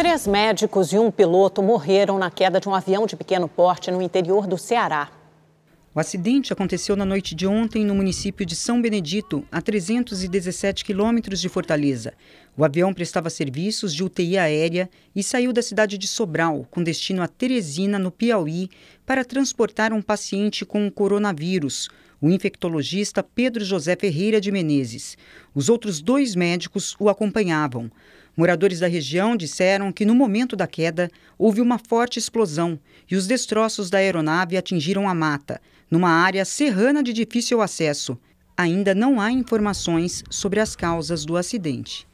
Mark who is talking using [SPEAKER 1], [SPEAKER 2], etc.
[SPEAKER 1] Três médicos e um piloto morreram na queda de um avião de pequeno porte no
[SPEAKER 2] interior do Ceará. O acidente aconteceu na noite de ontem no município de São Benedito, a 317 quilômetros de Fortaleza. O avião prestava serviços de UTI aérea e saiu da cidade de Sobral, com destino a Teresina, no Piauí, para transportar um paciente com coronavírus o infectologista Pedro José Ferreira de Menezes. Os outros dois médicos o acompanhavam. Moradores da região disseram que no momento da queda houve uma forte explosão e os destroços da aeronave atingiram a mata, numa área serrana de difícil acesso. Ainda não há informações sobre as causas do acidente.